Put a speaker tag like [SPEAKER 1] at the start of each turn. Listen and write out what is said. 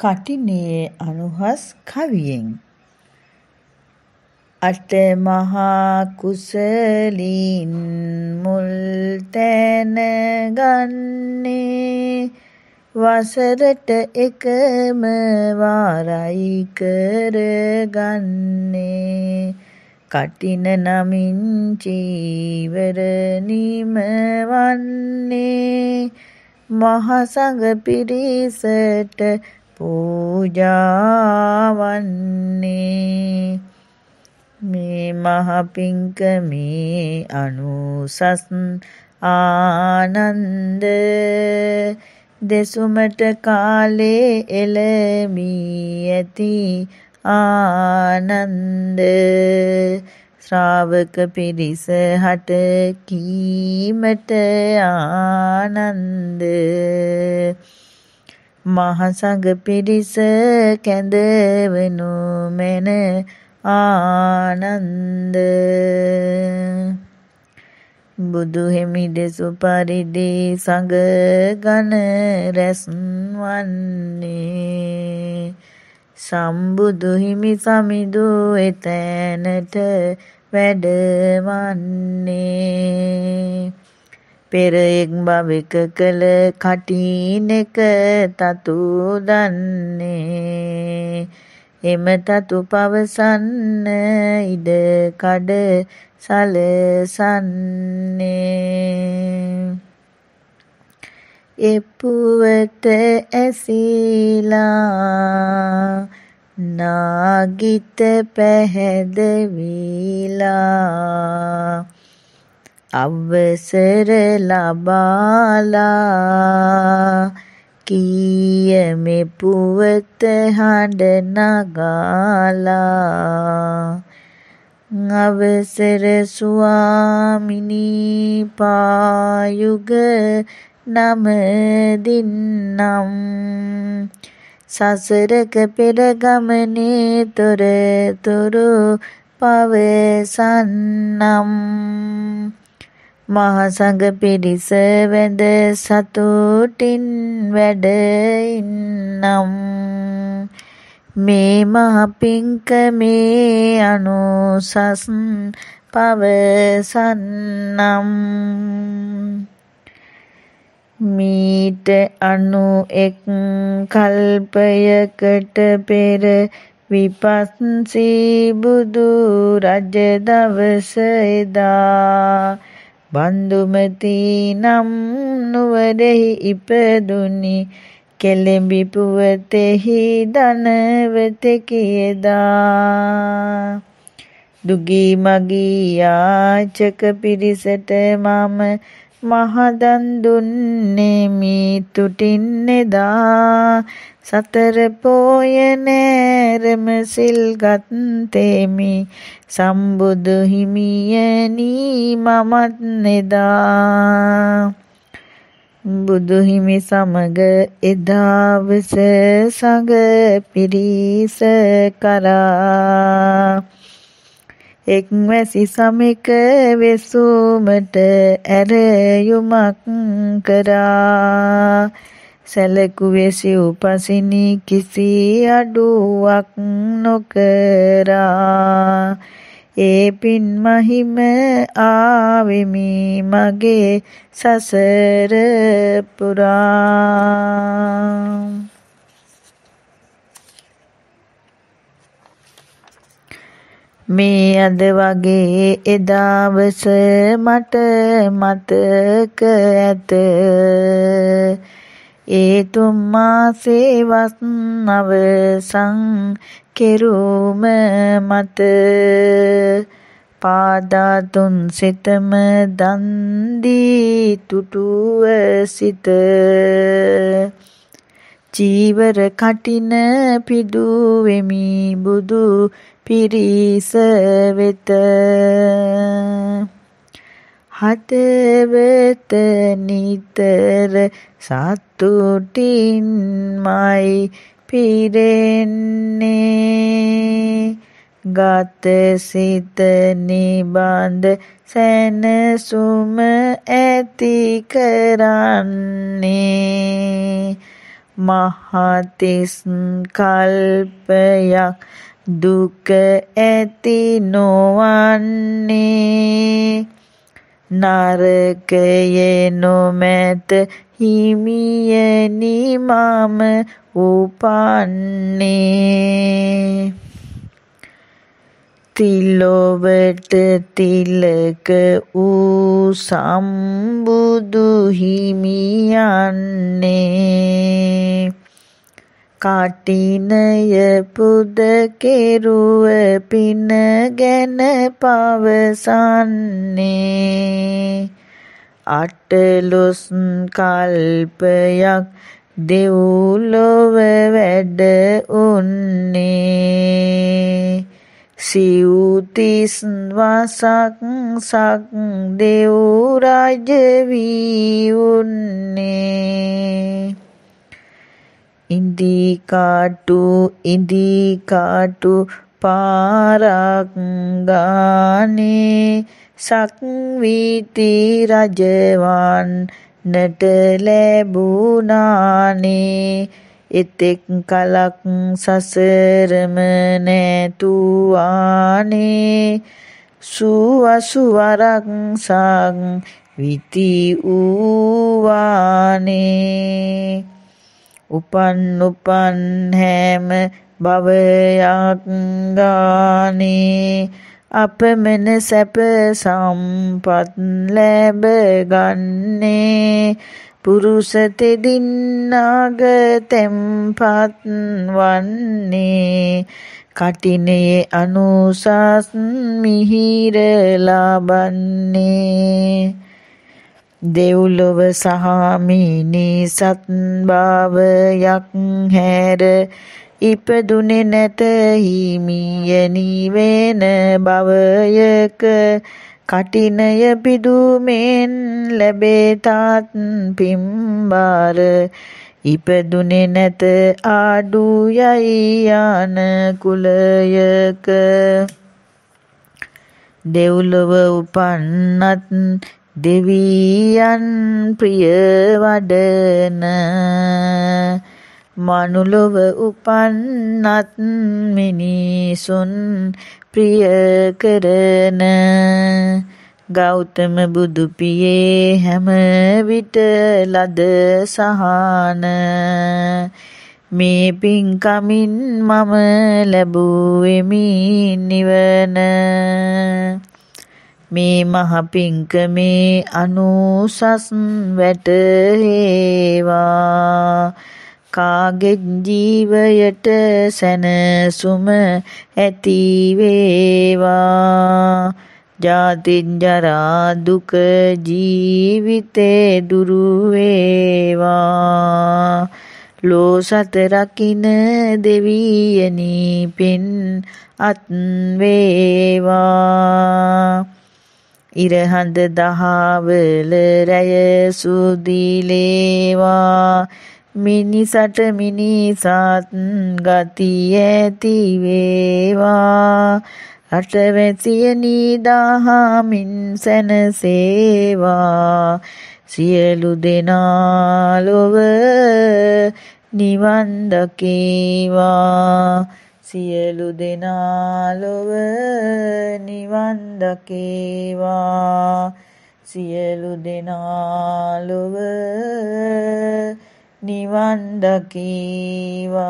[SPEAKER 1] කඨිනයේ අනුහස් කවියෙන් අටමහා කුසලින් මුල් තැන ගන්නේ වසරට එකම වාරයි කරගන්නේ කටින නමින් චීවර නිමවන්නේ මහසඟ පිරිසට පූජාවන්නේ මේ මහපින්කමේ අනුසස් ආනන්ද දෙසුමට කාලේ එළමී ඇති ආනන්ද ශ්‍රාවක පිරිස හට කීමට ආනන්ද මහසඟ පිරිස කැඳවනු මෙන ආනන්ද බුදු හිමිදෙසු පරිදි සංඝ ගණ රැස්වන්නේ සම්බුදු හිමි සමිඳු එතැනට වැඩවන්නේ පෙර එක් භවක කළ කටිනක තතු දන්නේ එම තතු පවසන්න ඉඩ කඩ සලසන්නේ එපුවත ඇසීලා නාගිත පැහැදවිලා අවසර ලබාලා කියමෙ පුවත හඬ නගාලා අවසර ස්වාමිනී පායුග නම දින්නම් සසරක පෙර ගමනේ තොරතුරු පවසන්නම් මහසඟ පිරිස වැඳ සතුටින් වැඩ ඉන්නම් මේ මහ පිංකමේ අනුසස් පවසන්නම් මීට අනු එක් කල්පයකට පෙර විපස්සී බුදු රජ දවස එදා බන්දුමති නම් නුවරෙහි ඉපදුනි කෙළඹි පුවතෙහි ධනවතෙකි එදා දුගී මගී යාචක පිරිසට මම මහදන් දුන්නේ මී තුටින් එදා සතර පෝය නෑරම සිල්ගත් තෙමි සම්බුදු හිමියනි මමත් නෙදා බුදු හිමි සමග එදාවස සඟ පිරිස කරා එක්වැසි සමෙක වෙසූමට ඇරයුමක් කරා සැලකුවේ සිව්පසිනි කිසි අඩුවක් නොකරා ඒ පින් මහිම ආවෙමි මගේ සසර පුරා මේ අද වගේ එදවස මට මතක ඇත ඒ තුම් මාසේ වස්නව සංකෙරුම මත පාදා තුන් සිතම දන් දී තුටුව සිත චීවර කටින පිදු වෙමි බුදු පිරිස වෙත හතවත නිතර සතුටින්මයි පිරෙන්නේ ගත සිත නිබඳ සැනසුම ඇති කරන්නේ මහතිස් කල්පයක් දුක ඇති නොවන්නේ නරකයේ නොමැත හිමියනි මම උපන්නේ තිලොවට තිලක වූ සම්බුදු හිමියන්නේ කටිනය පුද කෙරුව පින ගැන පවසන්නේ අටලොස් කල්පයක් දෙව්ලොව වැඩ උන්නේ සිව්තිස් වසක් සක් දෙව්රජ වීවුන්නේ ඉන්දිකාටු ඉන්දිකාටු පාරක් ගානේ සක්විති රජවන් නට ලැබුණානේ එතෙක් කලක් සසරම නැතුවානේ සුවසුවරක් සක් විති ඌවානේ උපන් උපන් හැම භවයක් ගානේ අපමණ සැප සම්පත් ලැබ ගන්නේ පුරුස තෙදින්නාගතෙම් පත්වන්නේ කටිනේ අනුසස් මිහිර ලබන්නේ දෙව්ලොව සහාමිනී සත්භාවයක් හැර ඉපදුනේ නැත හිමියනි වෙන භවයක කටිනය පිදුමෙන් ලැබේතාත් පිම්බාර ඉපදුනේ නැත ආඩු යයි යන කුලයක දෙව්ලොව උපන්නත් දෙවියන් ප්‍රිය වඩන මනුලොව උපන්නත් මිනිසුන් ප්‍රිය කරන ගෞතම බුදු පියේ හැම විට ලද සහාන මේ පින්කමින් මම ලැබුවෙමි නිවන මේ මහ පින්කමේ අනුසස් වැටේවා කාගෙත් ජීවයට සැනසුම ඇති වේවා ජාතින් ජරා දුක ජීවිතේ දුරු වේවා ලෝ සතරකින දෙවියනි පින් අත් වේවා ඉරහඳ දහවල රැය සුදිලේවා මිනිසට මිනිසත් ගතිය ඇති වේවා රටවැසිය නිදාහමින් සැනසේවා සියලු දෙනා ලොව නිවන් දකේවා සියලු දෙනා ලොව නිවන් දකේවා සියලු දෙනා ලොව නිවන් දකීවා